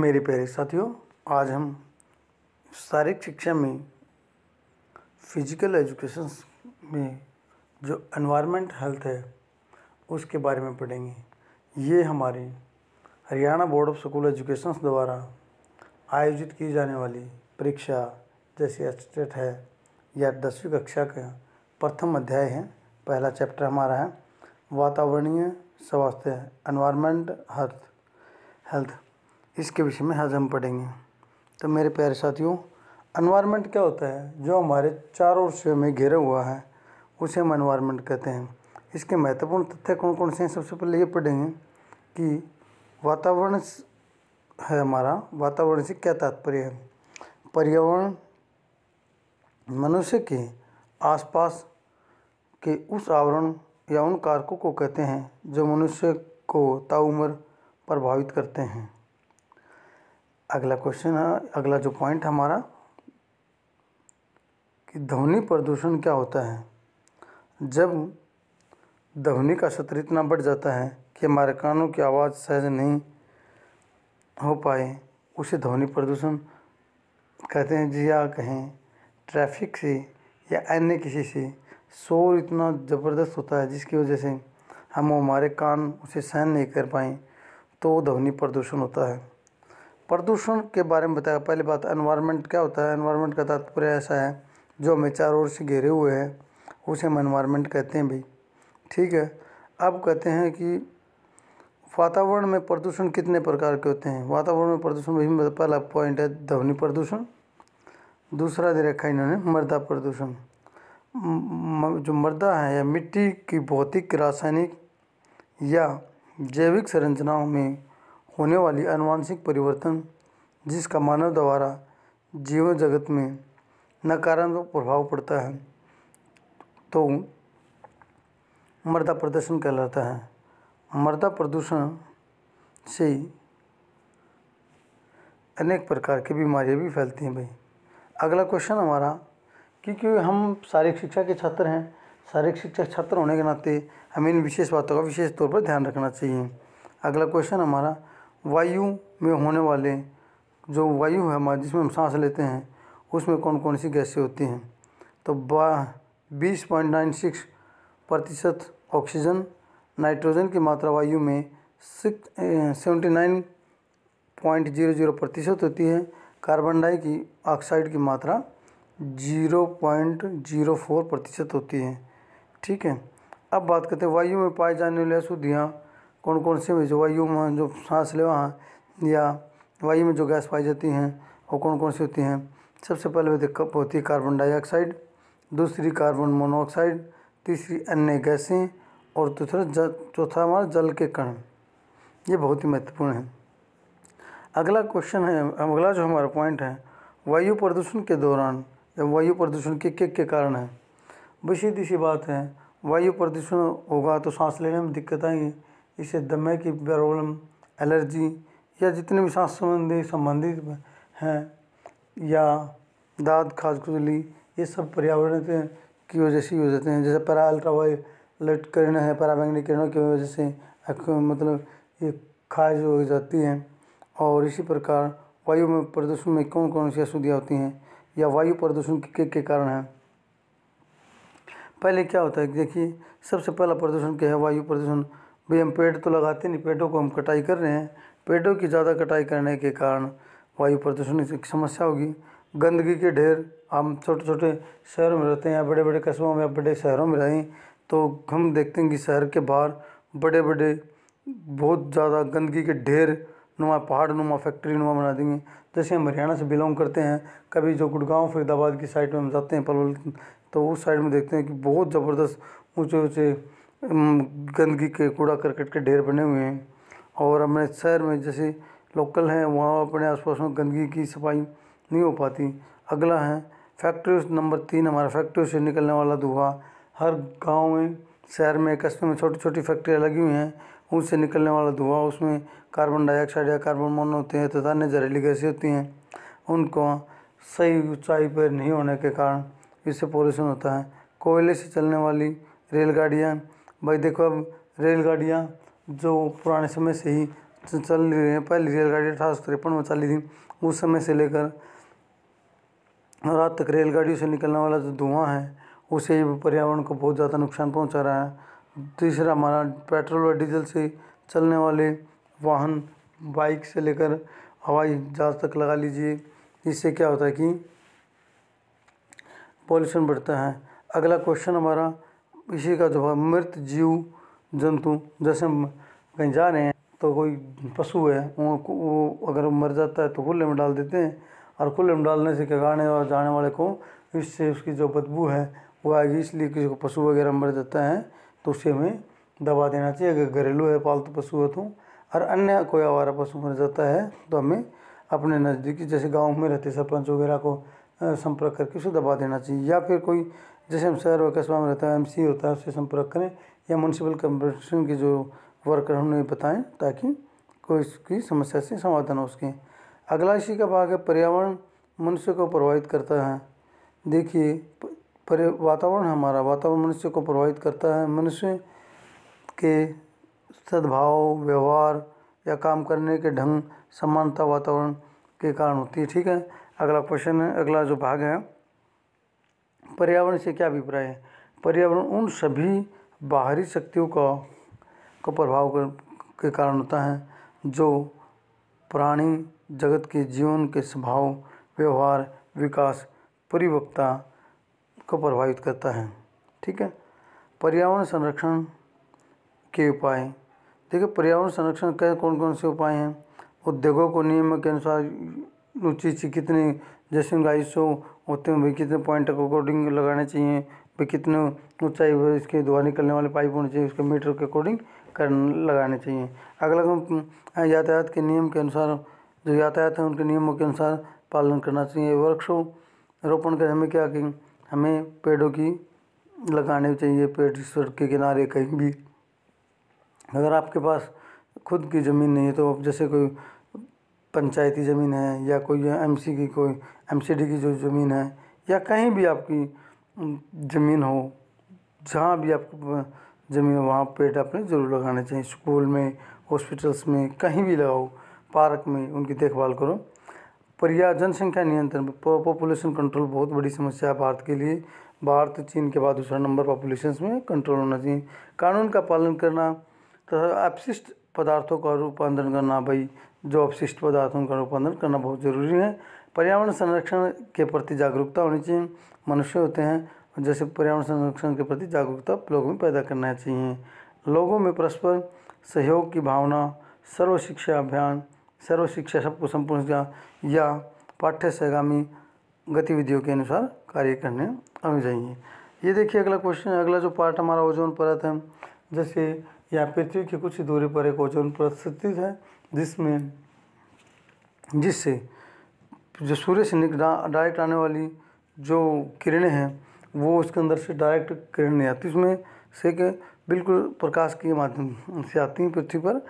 मेरे प्यारे साथियों आज हम शारीरिक शिक्षा में फिजिकल एजुकेशन में जो एनवायरमेंट हेल्थ है उसके बारे में पढ़ेंगे ये हमारे Haryana board of school education द्वारा आयोजित की जाने वाली परीक्षा जैसे स्टेट है या दसवीं कक्षा का प्रथम अध्याय है पहला चैप्टर हमारा है वातावरणीय स्वास्थ्य एनवायरमेंट हेल्थ हेल्थ इसके विषय में आज हम पढ़ेंगे तो मेरे प्यारे साथियों अनवायरमेंट क्या होता है जो हमारे चारों ओर से हमें घेरा हुआ है उसे हम अनवायरमेंट कहते हैं इसके महत्वपूर्ण तथ्य कौन कौन से हैं सबसे पहले ये पढ़ेंगे कि वातावरण है हमारा वातावरण से क्या तात्पर्य है पर्यावरण मनुष्य के आसपास के उस आवरण या उन कारकों को कहते हैं जो मनुष्य को ताउम्र प्रभावित करते हैं अगला क्वेश्चन है अगला जो पॉइंट हमारा कि ध्वनि प्रदूषण क्या होता है जब ध्वनि का सत्र इतना बढ़ जाता है कि हमारे कानों की आवाज़ सहज नहीं हो पाए उसे ध्वनि प्रदूषण कहते हैं जी या हाँ, कहें ट्रैफिक से या अन्य किसी से शोर इतना ज़बरदस्त होता है जिसकी वजह से हम हमारे कान उसे सहन नहीं कर पाएँ तो ध्वनि प्रदूषण होता है प्रदूषण के बारे में बताया पहली बात एनवायरनमेंट क्या होता है एनवायरनमेंट का तात्पर्य ऐसा है जो हमें चारों ओर से घेरे हुए हैं उसे हम एनवायरनमेंट कहते हैं भाई ठीक है अब कहते हैं कि वातावरण में प्रदूषण कितने प्रकार के होते हैं वातावरण में प्रदूषण विभिन्न पहला पॉइंट है ध्वनि प्रदूषण दूसरा दे रखा इन्होंने मृदा प्रदूषण जो मृदा है या मिट्टी की भौतिक रासायनिक या जैविक संरचनाओं में होने वाली अनुवांशिक परिवर्तन जिसका मानव द्वारा जीव जगत में नकारात्मक प्रभाव पड़ता है तो मृदा प्रदूषण कहलाता है मृदा प्रदूषण से अनेक प्रकार की बीमारियां भी फैलती हैं भाई अगला क्वेश्चन हमारा क्योंकि हम शारीरिक शिक्षा के छात्र हैं शारीरिक शिक्षा छात्र होने के नाते हमें इन विशेष बातों का विशेष तौर पर ध्यान रखना चाहिए अगला क्वेश्चन हमारा वायु में होने वाले जो वायु है हमारे जिसमें हम सांस लेते हैं उसमें कौन कौन सी गैसें होती हैं तो बीस पॉइंट नाइन सिक्स प्रतिशत ऑक्सीजन नाइट्रोजन की मात्रा वायु में six seventy nine point zero zero प्रतिशत होती है कार्बन डाई की ऑक्साइड की मात्रा जीरो पॉइंट जीरो फोर प्रतिशत होती है ठीक है अब बात करते हैं वायु में पाए जाने वाले अशुद्धियाँ कौन कौन सी जो वायु में जो सांस लेवा या वायु में जो गैस पाई जाती हैं वो कौन कौन सी होती हैं सबसे पहले होती दिक्कत होती है कार्बन डाइऑक्साइड दूसरी कार्बन मोनोऑक्साइड तीसरी अन्य गैसें और दूसरा जल चौथा हमारा जल के कण ये बहुत ही महत्वपूर्ण है अगला क्वेश्चन है अगला जो हमारा पॉइंट है वायु प्रदूषण के दौरान या वायु प्रदूषण के किक के कारण है बस सीधी सी बात है वायु प्रदूषण होगा तो सांस लेने में दिक्कत आएंगी इससे दमे की प्रॉब्लम एलर्जी या जितने भी सांस संबंधी संबंधित हैं या दाद खुजली ये सब पर्यावरण की वजह से ही हो जाते हैं जैसे पैरा अल्ट्रावायलेट किरण है पराबैंगनी किरणों की वजह से मतलब ये खाज हो जाती है और इसी प्रकार वायु में प्रदूषण में कौन कौन सी अशुद्धियाँ होती हैं या वायु प्रदूषण के के कारण है पहले क्या होता है देखिए सबसे पहला प्रदूषण क्या है वायु प्रदूषण भाई हम पेड़ तो लगाते नहीं पेड़ों को हम कटाई कर रहे हैं पेड़ों की ज़्यादा कटाई करने के कारण वायु प्रदूषण की समस्या होगी गंदगी के ढेर हम छोटे छोटे शहरों में रहते हैं या बड़े बड़े कस्बों में या बड़े शहरों में रहें तो हम देखते हैं कि शहर के बाहर बड़े बड़े बहुत ज़्यादा गंदगी के ढेर नुमा पहाड़ नुमा फैक्ट्री नुमा बना देंगे जैसे हम हरियाणा से बिलोंग करते हैं कभी जो गुड़गांव फरीदाबाद की साइड में हम जाते हैं पलवल तो उस साइड में देखते हैं कि बहुत ज़बरदस्त ऊँचे ऊँचे गंदगी के कूड़ा करकट के ढेर बने हुए हैं और हमने शहर में जैसे लोकल हैं वहाँ अपने आसपास में गंदगी की सफाई नहीं हो पाती अगला है फैक्ट्री नंबर तीन हमारा फैक्ट्री से निकलने वाला धुआँ हर गांव में शहर में कस्बे में छोटी छोटी फैक्ट्रियाँ लगी हुई हैं उनसे निकलने वाला धुआं उसमें कार्बन डाइऑक्साइड या कार्बन मोनो होते हैं तथा अन्य जहरीली गैसें होती हैं उनको सही ऊँचाई पर नहीं होने के कारण इससे पॉल्यूशन होता है कोयले से चलने वाली रेलगाड़ियाँ भाई देखो अब रेलगाड़ियाँ जो पुराने समय से ही चल रही हैं पहली रेलगाड़ी अठारह सौ तिरपन में चली थी उस समय से लेकर रात तक रेलगाड़ियों से निकलने वाला जो धुआं है उसे पर्यावरण को बहुत ज़्यादा नुकसान पहुंचा रहा है तीसरा हमारा पेट्रोल और डीजल से चलने वाले वाहन बाइक से लेकर हवाई जहाज तक लगा लीजिए इससे क्या होता है कि पॉल्यूशन बढ़ता है अगला क्वेश्चन हमारा किसी का जो है मृत जीव जंतु जैसे हम कहीं जा रहे हैं तो कोई पशु है वो अगर मर जाता है तो खुले में डाल देते हैं और खुले में डालने से कगाने और जाने वाले को इससे उसकी जो बदबू है वो आएगी इसलिए किसी को पशु वगैरह मर जाता है तो उससे हमें दबा देना चाहिए अगर घरेलू है पालतू पशु है तो और अन्य कोई आवारा पशु मर जाता है तो हमें अपने नज़दीकी जैसे गांव में रहते सरपंच वगैरह को संपर्क करके उसे दबा देना चाहिए या फिर कोई जैसे हम शहर व कस्बा में रहता है एम सी होता है उससे संपर्क करें या म्यूनसिपल कॉर्पोरेशन के जो वर्कर हैं उन्हें बताएँ ताकि कोई इसकी समस्या से समाधान हो सके अगला इसी का भाग है पर्यावरण मनुष्य को प्रभावित करता है देखिए वातावरण हमारा वातावरण मनुष्य को प्रभावित करता है मनुष्य के सद्भाव व्यवहार या काम करने के ढंग समानता वातावरण के कारण होती है ठीक है अगला क्वेश्चन है अगला जो भाग है पर्यावरण से क्या अभिप्राय है पर्यावरण उन सभी बाहरी शक्तियों का को प्रभाव के कारण होता है जो प्राणी जगत के जीवन के स्वभाव व्यवहार विकास परिवक्ता को प्रभावित करता है ठीक है पर्यावरण संरक्षण के उपाय देखिए पर्यावरण संरक्षण के कौन कौन से उपाय हैं उद्योगों को नियम के अनुसार रुचि कितनी जैसे उनका आयुष होते हैं भाई कितने पॉइंट अकॉर्डिंग लगाने चाहिए भाई कितने ऊंचाई पर इसके धुआं निकलने वाले पाइप होने चाहिए उसके मीटर के अकॉर्डिंग कर लगाने चाहिए अगला यातायात के नियम के अनुसार जो यातायात है उनके नियमों के अनुसार पालन करना चाहिए वृक्षों रोपण कर हमें क्या कहें हमें पेड़ों की लगाने चाहिए पेड़ सड़क के किनारे कहीं भी अगर आपके पास खुद की ज़मीन नहीं है तो आप जैसे कोई पंचायती ज़मीन है या कोई एम सी की कोई एम सी डी की जो ज़मीन है या कहीं भी आपकी ज़मीन हो जहाँ भी आपको ज़मीन हो वहाँ पेड़ आपने ज़रूर लगाने चाहिए स्कूल में हॉस्पिटल्स में कहीं भी लगाओ पार्क में उनकी देखभाल करो पर जनसंख्या नियंत्रण पॉपुलेशन कंट्रोल बहुत बड़ी समस्या है भारत के लिए भारत चीन के बाद दूसरा नंबर पॉपुलेशन में कंट्रोल होना चाहिए कानून का पालन करना तथा अपशिष्ट पदार्थों का रूपांतरण करना भाई जो अपशिष्ट पदार्थों उनका रूपांतरण करना बहुत ज़रूरी है पर्यावरण संरक्षण के प्रति जागरूकता होनी चाहिए मनुष्य होते हैं जैसे पर्यावरण संरक्षण के प्रति जागरूकता लोगों में पैदा करना चाहिए लोगों में परस्पर सहयोग की भावना सर्व शिक्षा अभियान सर्व शिक्षा सबको संपूर्ण या पाठ्य सहगामी गतिविधियों के अनुसार कार्य करने आने चाहिए ये देखिए अगला क्वेश्चन अगला जो पार्ट हमारा ओजोन परत है जैसे यहाँ पृथ्वी की कुछ दूरी पर एक ओजोन परत स्थित है जिसमें जिससे जो सूर्य से डायरेक्ट आने वाली जो किरणें हैं वो उसके अंदर से डायरेक्ट किरण नहीं आती उसमें से के बिल्कुल प्रकाश के माध्यम से आती हैं पृथ्वी पर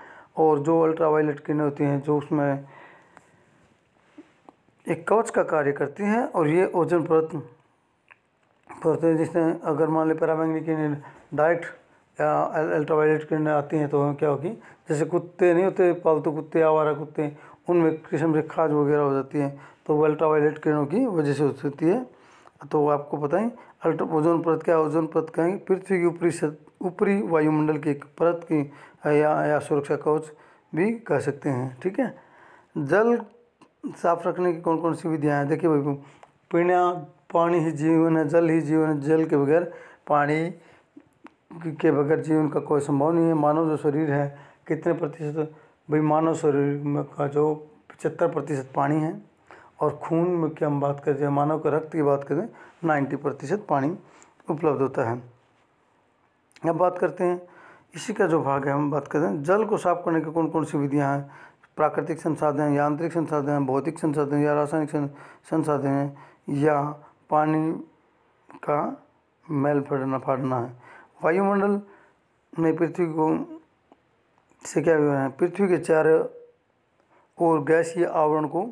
और जो अल्ट्रावायलेट किरणें होती हैं जो उसमें एक कवच का कार्य करती हैं और ये ओजन परत परत जिसने अगर मान ली पैरामैग्नेटिक डायरेक्ट अल्ट्रावायलेट किरणें आती हैं तो क्या होगी जैसे कुत्ते नहीं होते पालतू कुत्ते आवारा कुत्ते उनमें किस्म से खाज वगैरह हो जाती है तो वो अल्ट्रावायलेट किरणों की वजह से हो सकती है तो आपको पता ही अल्ट्रा ओजोन परत क्या ओजोन परत कहेंगे पृथ्वी की ऊपरी ऊपरी वायुमंडल की एक परत की या या सुरक्षा कवच भी कह सकते हैं ठीक है जल साफ रखने की कौन कौन सी विधियाँ हैं देखिए भाई पीना पानी ही जीवन है जल ही जीवन है जल के बगैर पानी के बगैर जीवन का कोई संभव नहीं है मानव जो शरीर है कितने प्रतिशत भाई मानव शरीर में का जो पचहत्तर प्रतिशत पानी है और खून में की हम बात करें मानव के रक्त की बात करें नाइन्टी प्रतिशत पानी उपलब्ध होता है अब बात करते हैं इसी का जो भाग है हम बात करते हैं जल को साफ करने की कौन कौन सी विधियाँ हैं प्राकृतिक संसाधन यांत्रिक संसाधन हैं भौतिक संसाधन या रासायनिक संसाधन हैं या पानी का मैल फाड़ना फाड़ना है वायुमंडल में पृथ्वी को से क्या विवरण है पृथ्वी के चारों ओर गैसीय आवरण को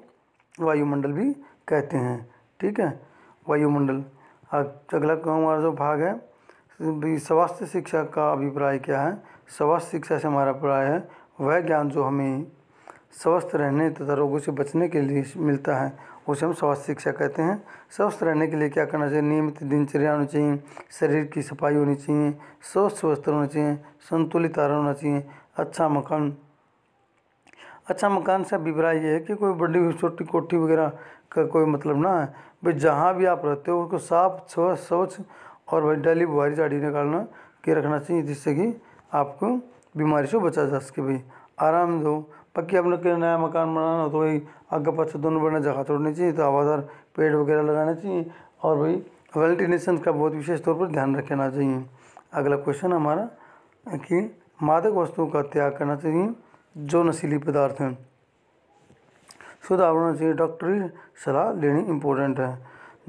वायुमंडल भी कहते हैं ठीक है वायुमंडल अगला हमारा जो भाग है स्वास्थ्य शिक्षा का अभिप्राय क्या है स्वास्थ्य शिक्षा से हमारा अभिप्राय है वह ज्ञान जो हमें स्वस्थ रहने तथा रोगों से बचने के लिए मिलता है उसे हम स्वास्थ्य शिक्षा कहते हैं स्वस्थ रहने के लिए क्या करना चाहिए नियमित दिनचर्या होनी चाहिए शरीर की सफाई होनी चाहिए स्वस्थ स्वस्थ होना चाहिए संतुलित आहार होना चाहिए अच्छा मकान अच्छा मकान से अभिप्राय ये है कि कोई बड़ी छोटी कोठी वगैरह का कोई मतलब ना है भाई जहाँ भी आप रहते हो उसको साफ स्वच्छ स्वच्छ और भाई डेली बुहारी झाड़ी निकालना के रखना चाहिए जिससे कि आपको बीमारी से बचा जा सके भाई आराम दो पक्के आप लोग के नया मकान बनाना हो तो भाई आगे पीछे दोनों बड़े जगह तोड़नी चाहिए तो हवादार पेड़ वगैरह लगाना चाहिए और भाई वेल्टिनेशन का बहुत विशेष तौर पर ध्यान रखना चाहिए अगला क्वेश्चन हमारा कि मादक वस्तुओं का त्याग करना चाहिए जो नशीली पदार्थ हैं शुद्ध आवरण चाहिए डॉक्टरी सलाह लेनी इम्पोर्टेंट है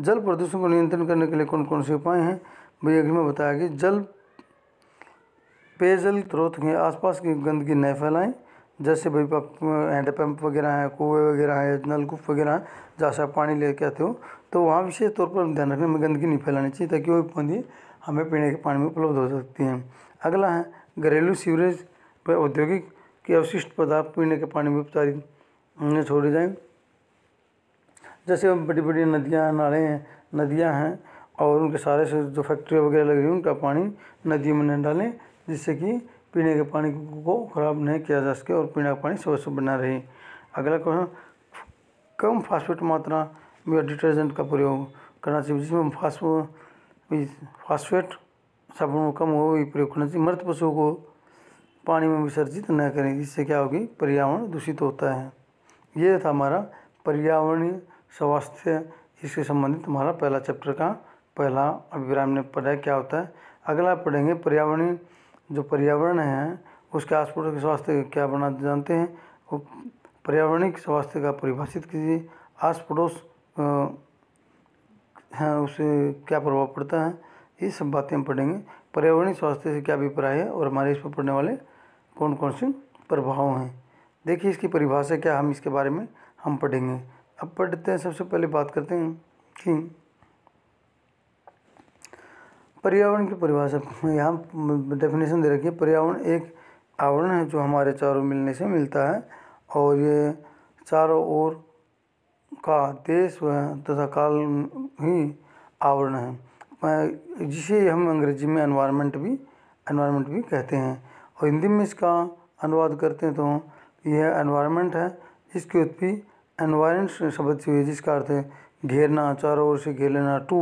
जल प्रदूषण को नियंत्रण करने के लिए कौन कौन से उपाय हैं भैया अग्नि में बताया कि जल पेयजल स्रोत के आसपास की गंदगी न फैलाएं जैसे भाई पप हैंड पंप वगैरह हैं कुएँ वगैरह हैं नलकूप वगैरह हैं जहाँ से आप पानी लेके आते हो तो वहाँ विशेष तौर पर ध्यान रखना हमें गंदगी नहीं फैलानी चाहिए ताकि वो पौधे हमें पीने के पानी में उपलब्ध हो सकती हैं अगला है घरेलू सीवरेज पर औद्योगिक के अवशिष्ट पदार्थ पीने के पानी में उपचारित छोड़े जाएँ जैसे बड़ी बड़ी नदियाँ नाले हैं नदियाँ हैं और उनके सारे से जो फैक्ट्रियाँ वगैरह लग रही हैं उनका पानी नदियों में न डालें जिससे कि पीने के पानी को ख़राब नहीं किया जा सके और पीने का पानी स्वच्छ बना रहे अगला क्वेश्चन कम फास्फेट मात्रा में डिटर्जेंट का प्रयोग करना चाहिए जिसमें फास्फो फास्फेट साबुन कम हो प्रयोग करना चाहिए मृत पशुओं को पानी में विसर्जित न करें इससे क्या होगी पर्यावरण दूषित होता है ये था हमारा पर्यावरणीय स्वास्थ्य इससे संबंधित हमारा पहला चैप्टर का पहला अभिप्राय ने पढ़ा क्या होता है अगला पढ़ेंगे पर्यावरणीय जो पर्यावरण है उसके आस पड़ोस के स्वास्थ्य क्या बना जानते हैं वो पर्यावरणिक स्वास्थ्य का परिभाषित कीजिए आस पड़ोस हैं उसे क्या प्रभाव पड़ता है ये सब बातें हम पढ़ेंगे पर्यावरणीय स्वास्थ्य से क्या अभिप्राय है और हमारे इस पर पड़ने वाले कौन कौन से प्रभाव हैं देखिए इसकी परिभाषा क्या हम इसके बारे में हम पढ़ेंगे अब पढ़ते हैं सबसे पहले बात करते हैं कि पर्यावरण की परिभाषा यहाँ डेफिनेशन दे रखी है पर्यावरण एक आवरण है जो हमारे चारों मिलने से मिलता है और ये चारों ओर का देश व तथा काल ही आवरण है जिसे हम अंग्रेजी में एनवायरनमेंट भी एनवायरनमेंट भी कहते हैं और हिंदी में इसका अनुवाद करते हैं तो यह एनवायरनमेंट है इसकी उत्पी एनवायरमेंट शब्द से हुई जिसका अर्थ है घेरना चारों ओर से घेर लेना टू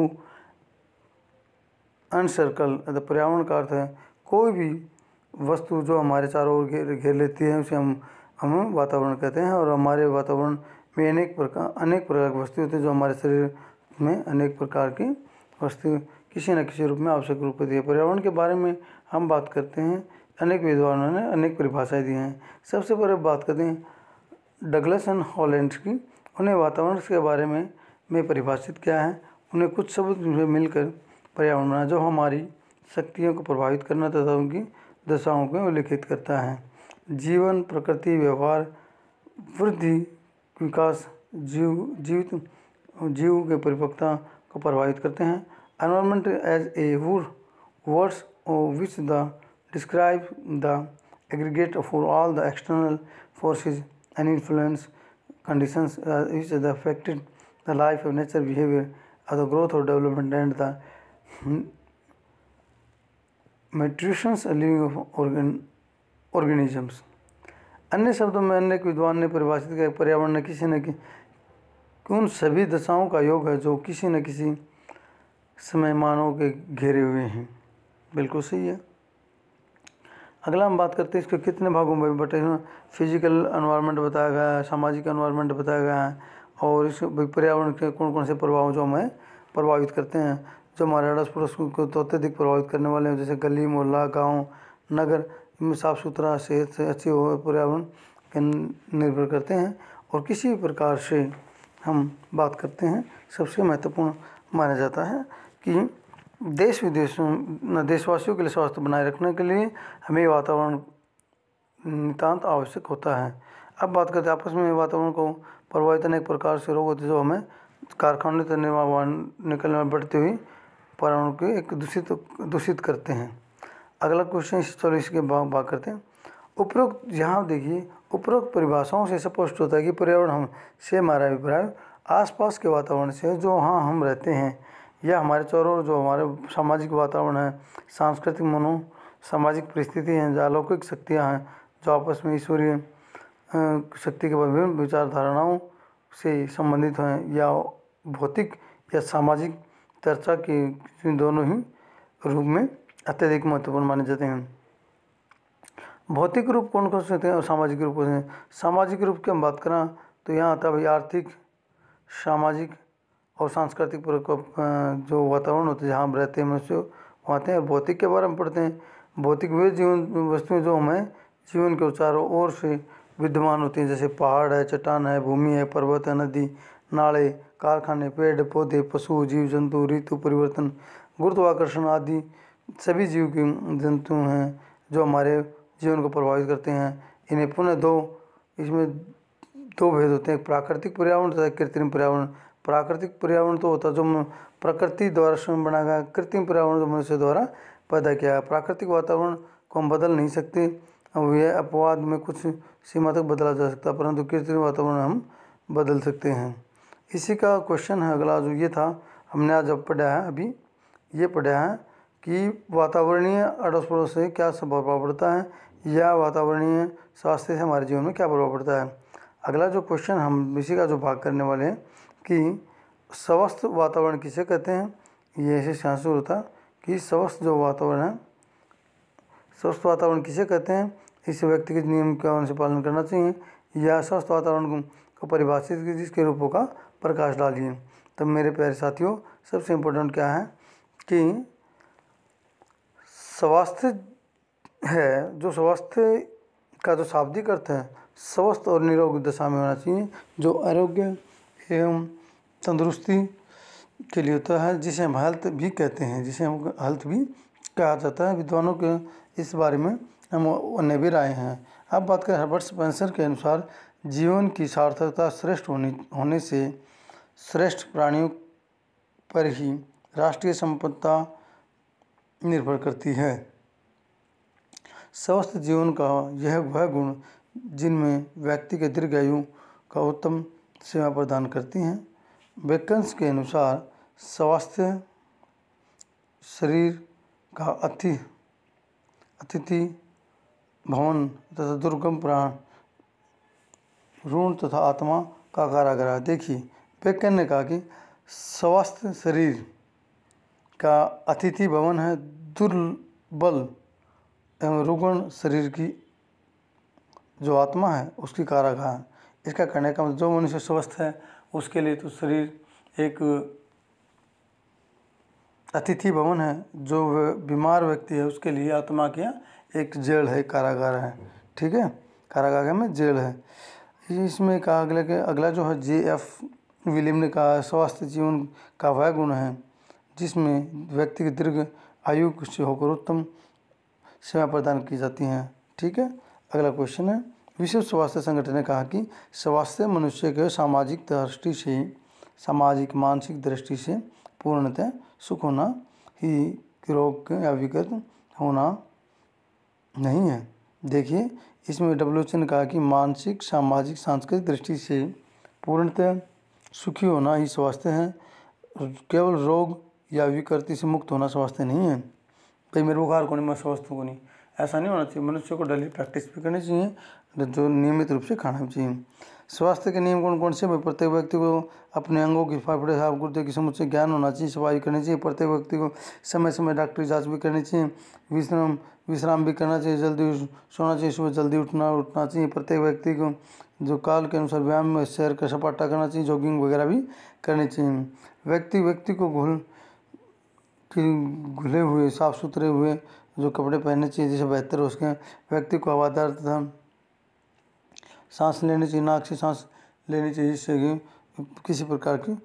अनसर्कल अर्थात पर्यावरण का अर्थ है कोई भी वस्तु जो हमारे चारों ओर घेर घेर लेती है उसे हम हम वातावरण कहते हैं और हमारे वातावरण में अनेक प्रकार अनेक प्रकार की वस्तु होती है जो हमारे शरीर में अनेक प्रकार की वस्तु किसी न किसी रूप में आवश्यक रूप होती है पर्यावरण के बारे में हम बात करते हैं अनेक विद्वानों ने अनेक परिभाषाएं दी हैं सबसे पहले बात करते हैं डगलस एंड हॉलैंड की उन्हें वातावरण के बारे में में परिभाषित किया है उन्हें कुछ शब्द मिलकर पर्यावरण है जो हमारी शक्तियों को प्रभावित करना तथा उनकी दशाओं को उल्लेखित करता है जीवन प्रकृति व्यवहार वृद्धि विकास जीव जीवित जीव के परिपक्वता को प्रभावित करते हैं एनवायरमेंट एज ए वर्ड्स और which the describe the aggregate for all the external forces and influence conditions which the affected the life of nature behaviour the growth और development and the maturations living of organ organisms अन्य शब्दों में अनेक विद्वान ने परिभाषित किया पर्यावरण न किसी न कि उन सभी दशाओं का योग है जो किसी न किसी समय मानव के घेरे हुए हैं बिल्कुल सही है अगला हम बात करते हैं इसको कितने भागों में बटे फिजिकल एनवायरनमेंट बताया गया है सामाजिक एनवायरनमेंट बताया गया है और इस पर्यावरण के कौन कौन से प्रभाव जो हमें प्रभावित करते हैं जो हमारे पड़ोस को तो अत्यधिक प्रभावित करने वाले हैं जैसे गली मोहल्ला गाँव नगर इनमें साफ़ सुथरा सेहत से अच्छी हो पर्यावरण निर्भर करते हैं और किसी भी प्रकार से हम बात करते हैं सबसे महत्वपूर्ण माना जाता है कि देश विदेशों देशवासियों के लिए स्वास्थ्य बनाए रखने के लिए हमें वातावरण नितान्त आवश्यक होता है अब बात करते हैं आपस में वातावरण को प्रभावित अनेक प्रकार से रोग होते जो हमें कारखाने से निर्माण निकलने बढ़ती हुई पर्यावरण को एक दूषित दूषित करते हैं अगला क्वेश्चन चौलीस के बाद बात करते हैं उपरोक्त यहाँ देखिए उपरोक्त परिभाषाओं से स्पष्ट होता है कि पर्यावरण हम से हमारा अभिप्राय आसपास के वातावरण से जो वहाँ हम रहते हैं या हमारे चौरों जो हमारे सामाजिक वातावरण है सांस्कृतिक मनो सामाजिक परिस्थिति हैं जो अलौकिक शक्तियाँ हैं जो आपस में ईश्वरीय शक्ति के विभिन्न विचारधारणाओं से संबंधित हैं या भौतिक या सामाजिक चर्चा के दोनों ही रूप में अत्यधिक महत्वपूर्ण माने जाते हैं भौतिक रूप कौन कौन से होते हैं और सामाजिक रूप कौन से सामाजिक रूप की हम बात करें तो यहाँ आता है भाई आर्थिक सामाजिक और सांस्कृतिक जो वातावरण होते हैं जहाँ हम रहते हैं मनुष्य वहाँ आते हैं और भौतिक के बारे में पढ़ते हैं भौतिक वे जीवन वस्तुएं जो हमें जीवन के चारों ओर से विद्यमान होती हैं जैसे पहाड़ है चट्टान है भूमि है पर्वत है नदी नाले कारखाने पेड़ पौधे पशु जीव जंतु ऋतु परिवर्तन गुरुत्वाकर्षण आदि सभी जीव के जंतु हैं जो हमारे जीवन को प्रभावित करते हैं इन्हें पुनः दो इसमें दो भेद होते हैं प्राकृतिक पर्यावरण तथा कृत्रिम पर्यावरण प्राकृतिक पर्यावरण तो होता है जो प्रकृति द्वारा स्वयं बना गया कृत्रिम पर्यावरण जो मनुष्य द्वारा पैदा किया प्राकृतिक वातावरण को हम बदल नहीं सकते अब यह अपवाद में कुछ सीमा तक बदला जा सकता परंतु कृत्रिम वातावरण हम बदल सकते हैं इसी का क्वेश्चन है अगला जो ये था हमने आज अब पढ़ा है अभी ये पढ़ा है कि वातावरणीय अड़ोस पड़ोस से क्या प्रभाव पड़ता है या वातावरणीय स्वास्थ्य से हमारे जीवन में क्या प्रभाव पड़ता है अगला जो क्वेश्चन हम इसी का जो भाग करने वाले हैं कि स्वस्थ वातावरण किसे कहते हैं ये ऐसे शांसुर होता कि स्वस्थ जो वातावरण है स्वस्थ वातावरण किसे कहते हैं इस व्यक्ति के नियम का से पालन करना चाहिए या स्वस्थ वातावरण को परिभाषित जिसके रूपों का प्रकाश डालिए तब मेरे प्यारे साथियों सबसे इम्पोर्टेंट क्या है कि स्वास्थ्य है जो स्वास्थ्य का जो शाब्दिक अर्थ है स्वस्थ और निरोग दशा में होना चाहिए जो आरोग्य एवं तंदुरुस्ती के लिए होता है जिसे हम हेल्थ भी कहते हैं जिसे हम हेल्थ भी कहा जाता है विद्वानों के इस बारे में हम अन्य भी राय हैं अब बात करें हर्बर्ट स्पेंसर के अनुसार जीवन की सार्थकता श्रेष्ठ होने होने से श्रेष्ठ प्राणियों पर ही राष्ट्रीय संपदा निर्भर करती है स्वस्थ जीवन का यह वह गुण जिनमें व्यक्ति के दीर्घायु का उत्तम सेवा प्रदान करती हैं वेकन्स के अनुसार स्वास्थ्य शरीर का अति अतिथि भवन तथा दुर्गम प्राण ऋण तथा आत्मा का कारागार देखिए बेकन ने कहा कि स्वस्थ शरीर का अतिथि भवन है दुर्बल एवं रुगण शरीर की जो आत्मा है उसकी है इसका कहने का मतलब जो मनुष्य स्वस्थ है उसके लिए तो शरीर एक अतिथि भवन है जो बीमार व्यक्ति है उसके लिए आत्मा क्या एक जेल है कारागार है ठीक है कारागार में जेल है इसमें कहा अगला के अगला जो है जे एफ विलियम ने कहा स्वास्थ्य जीवन का वह गुण है जिसमें व्यक्ति की दीर्घ आयु से होकर उत्तम सेवा प्रदान की जाती हैं ठीक है अगला क्वेश्चन है विश्व स्वास्थ्य संगठन ने कहा कि स्वास्थ्य मनुष्य के सामाजिक दृष्टि से सामाजिक मानसिक दृष्टि से पूर्णतः सुख होना ही रोग या विगत होना नहीं है देखिए इसमें डब्ल्यू ने कहा कि मानसिक सामाजिक सांस्कृतिक दृष्टि से पूर्णतः सुखी होना ही स्वास्थ्य है केवल रोग या विकृति से मुक्त होना स्वास्थ्य नहीं है भाई मेरे बुखार को नहीं मैं स्वस्थ हूँ नहीं ऐसा नहीं होना चाहिए मनुष्य को डेली प्रैक्टिस भी करनी चाहिए जो तो नियमित रूप से खाना भी चाहिए स्वास्थ्य के नियम कौन कौन से भाई प्रत्येक व्यक्ति को अपने अंगों की फाफड़े साफ गुर्दे की समुचे ज्ञान होना चाहिए सफाई करनी चाहिए प्रत्येक व्यक्ति को समय समय डॉक्टरी जांच भी करनी चाहिए विश्राम विश्राम भी करना चाहिए जल्दी सोना चाहिए सुबह जल्दी उठना उठना चाहिए प्रत्येक व्यक्ति को जो काल के अनुसार व्यायाम में सैर का सपाटा करना चाहिए जॉगिंग वगैरह भी करनी चाहिए व्यक्ति व्यक्ति को घुल घुले हुए साफ सुथरे हुए जो कपड़े पहनने चाहिए जिससे बेहतर हो सके व्यक्ति को हवादार तथा सांस लेनी चाहिए नाक से सांस लेनी चाहिए जिससे कि किसी प्रकार की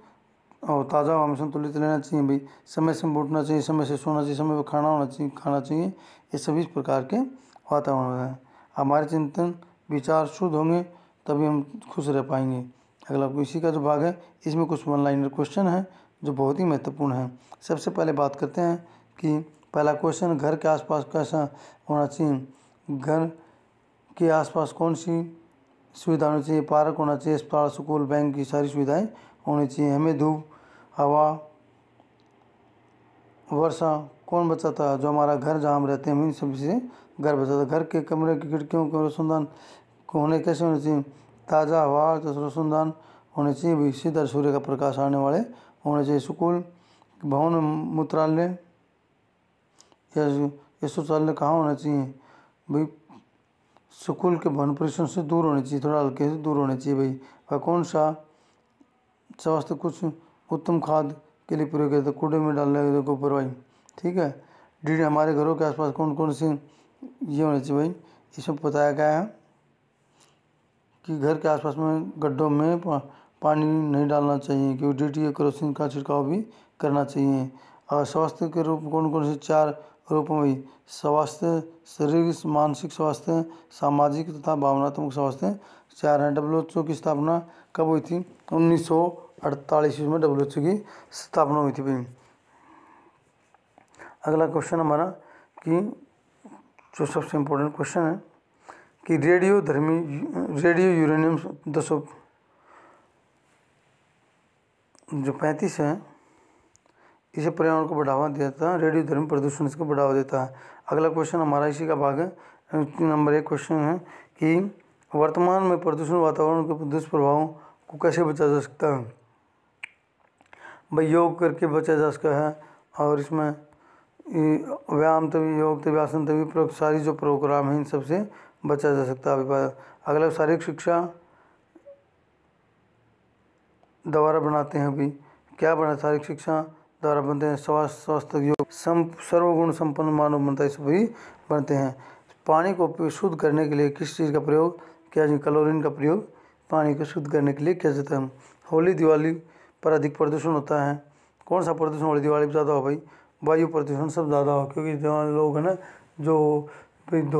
और ताज़ा में संतुलित रहना चाहिए भाई समय से उठना चाहिए समय से सोना चाहिए समय पर खाना होना चाहिए खाना चाहिए ये सभी प्रकार के वातावरण हैं हमारे चिंतन विचार शुद्ध होंगे तभी हम खुश रह पाएंगे अगला इसी का जो भाग है इसमें कुछ वन लाइनर क्वेश्चन है जो बहुत ही महत्वपूर्ण है सबसे पहले बात करते हैं कि पहला क्वेश्चन घर के आसपास कैसा होना चाहिए घर के आसपास कौन सी सुविधा होनी चाहिए पार्क होना चाहिए अस्पताल स्कूल बैंक की सारी सुविधाएं होनी चाहिए हमें धूप हवा वर्षा कौन बचाता है जो हमारा घर जहाँ हम रहते हैं हम इन सब से घर बचाता घर के कमरे की खिड़कियों के रोशनदान होने कैसे होने चाहिए ताज़ा हवा तो रोशनदान होने चाहिए भी सीधा सूर्य का प्रकाश आने वाले होने चाहिए स्कूल भवन मूत्रालय या ये शौचालय कहाँ होना चाहिए भाई स्कूल के भवन परिसर से दूर होने चाहिए थोड़ा हल्के से दूर होने चाहिए भाई और कौन सा स्वास्थ्य कुछ उत्तम खाद के लिए प्रयोग करते कूड़े में डालने वाले गोबर वाई ठीक है डी हमारे घरों के आसपास कौन कौन सी ये होना चाहिए भाई इसमें बताया गया है कि घर के आसपास में गड्ढों में पा, पानी नहीं डालना चाहिए क्योंकि डी टी क्रोसिन का छिड़काव भी करना चाहिए और स्वास्थ्य के रूप कौन कौन से चार रूप में स्वास्थ्य शरीर मानसिक स्वास्थ्य सामाजिक तथा भावनात्मक स्वास्थ्य चार हैं डब्ल्यू एच ओ की स्थापना कब हुई थी उन्नीस सौ अड़तालीस में डब्ल्यू की स्थापना हुई थी भाई अगला क्वेश्चन हमारा कि जो सबसे इम्पोर्टेंट क्वेश्चन है कि रेडियो धर्मी रेडियो यूरेनियम दो सौ जो पैंतीस है इसे पर्यावरण को बढ़ावा देता है रेडियो धर्म प्रदूषण इसको बढ़ावा देता है अगला क्वेश्चन हमारा इसी का भाग है नंबर एक क्वेश्चन है कि वर्तमान में प्रदूषण वातावरण के दुष्प्रभावों को कैसे बचा जा सकता है भाई योग करके बचा जा सका है और इसमें व्यायाम तभी योग तभी आसन तभी प्रयोग सारी जो प्रोग्राम है इन सबसे बचा जा सकता है अगला शारीरिक शिक्षा द्वारा बनाते हैं अभी क्या बना शारीरिक शिक्षा द्वारा बनते हैं स्वास्थ्य स्वास्थ्य योग सम सर्वगुण संपन्न मानव बनता है सभी बनते हैं पानी को शुद्ध करने के लिए किस चीज़ का प्रयोग किया जाए का प्रयोग पानी को शुद्ध करने के लिए किया जाता है होली दिवाली पर अधिक प्रदूषण होता है कौन सा प्रदूषण होली दिवाली पर ज़्यादा हो भाई वायु प्रदूषण सब ज़्यादा हो क्योंकि जहाँ लोग हैं ना जो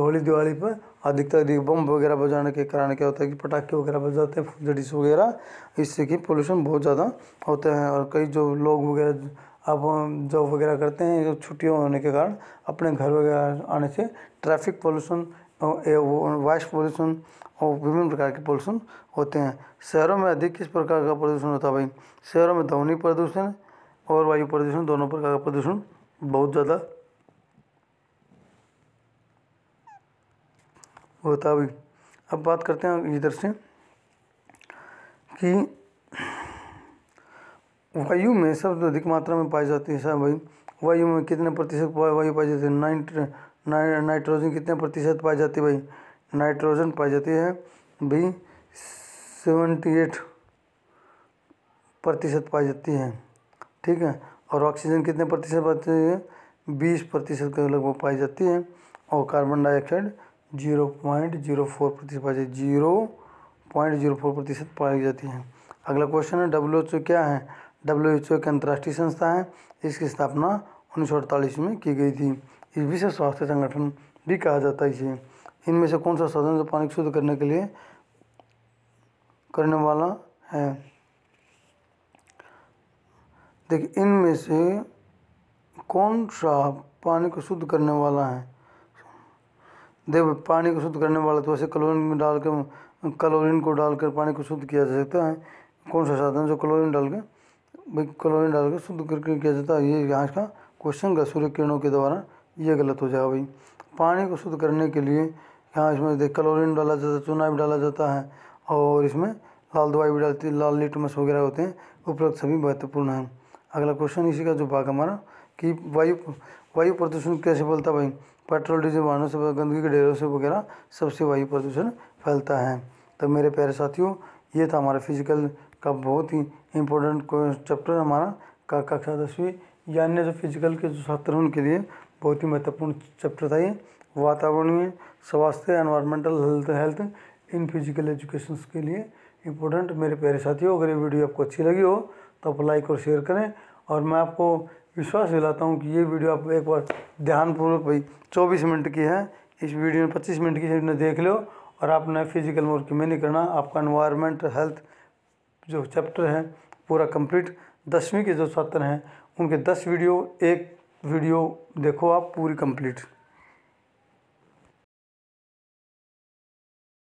होली दिवाली पर अधिकतर अधिक बम वगैरह बजाने के कारण क्या होता है कि पटाखे वगैरह बजाते हैं फुलझड़ीस वगैरह इससे कि पोल्यूशन बहुत ज़्यादा होता है और कई जो लोग वगैरह अब जॉब वगैरह करते हैं जो छुट्टियों होने के कारण अपने घर वगैरह आने से ट्रैफिक पोल्यूशन वॉइस पोल्यूशन और विभिन्न प्रकार के प्रदूषण होते हैं शहरों में अधिक किस प्रकार का प्रदूषण होता है भाई शहरों में ध्वनि प्रदूषण और वायु प्रदूषण दोनों प्रकार का प्रदूषण बहुत ज़्यादा होता है भाई अब बात करते हैं इधर से कि वायु में सबसे अधिक मात्रा में पाई जाती है भाई वायु में कितने प्रतिशत वायु पाई जाती है नाइट्रोजन कितने प्रतिशत पाई जाती है भाई नाइट्रोजन पाई जाती है भी सेवेंटी एट प्रतिशत पाई जाती है ठीक है और ऑक्सीजन कितने प्रतिशत पाती है बीस प्रतिशत के लगभग पाई जाती है और carbon dioxide zero point zero four प्रतिशत पाई जाती है जीरो पॉइंट जीरो फोर प्रतिशत पाई जाती है अगला क्वेश्चन है डब्ल्यू एच ओ क्या है डब्ल्यू एच ओ एक अंतर्राष्ट्रीय संस्था है इसकी स्थापना उन्नीस में की गई थी इस विश्व स्वास्थ्य संगठन भी कहा जाता है इसे इनमें से कौन सा साधन जो पानी को शुद्ध करने के लिए करने वाला है देखिए इनमें से कौन सा पानी को शुद्ध करने वाला है देखो पानी को शुद्ध करने वाला तो ऐसे क्लोरीन में डालकर क्लोरीन को डालकर पानी को शुद्ध किया जा सकता है कौन सा साधन जो क्लोरीन डाल के भाई क्लोरीन डाल के शुद्ध करके किया जाता है ये यहाँ का क्वेश्चन का सूर्य किरणों के द्वारा ये गलत हो जाएगा भाई पानी को शुद्ध करने के लिए यहाँ इसमें देख क्लोरिन डाला जाता है चूना भी डाला जाता है और इसमें लाल दवाई भी डालती है लाल लिटमस वगैरह होते हैं उपलब्ध सभी महत्वपूर्ण हैं अगला क्वेश्चन इसी का जो भाग हमारा कि वायु वायु प्रदूषण कैसे फैलता है भाई पेट्रोल डीजल वाहनों से गंदगी के ढेरों से वगैरह सबसे वायु प्रदूषण फैलता है तो मेरे प्यारे साथियों ये था हमारा फिजिकल का बहुत ही इम्पोर्टेंट चैप्टर हमारा का कक्षा दसवीं या अन्य जो फिजिकल के जो छात्र हैं उनके लिए बहुत ही महत्वपूर्ण चैप्टर था ये वातावरणीय स्वास्थ्य environmental health health in physical education के लिए इंपॉर्टेंट मेरे प्यारे साथियों अगर ये वीडियो आपको अच्छी लगी हो तो आप लाइक और शेयर करें और मैं आपको विश्वास दिलाता हूँ कि ये वीडियो आप एक बार ध्यानपूर्वक भाई चौबीस मिनट की है इस वीडियो में पच्चीस मिनट की आपने देख लो और आपने फिजिकल वर्क में नहीं करना आपका एनवायरमेंट हेल्थ जो चैप्टर है पूरा कंप्लीट दसवीं के जो छात्र हैं उनके दस वीडियो एक वीडियो देखो आप पूरी कंप्लीट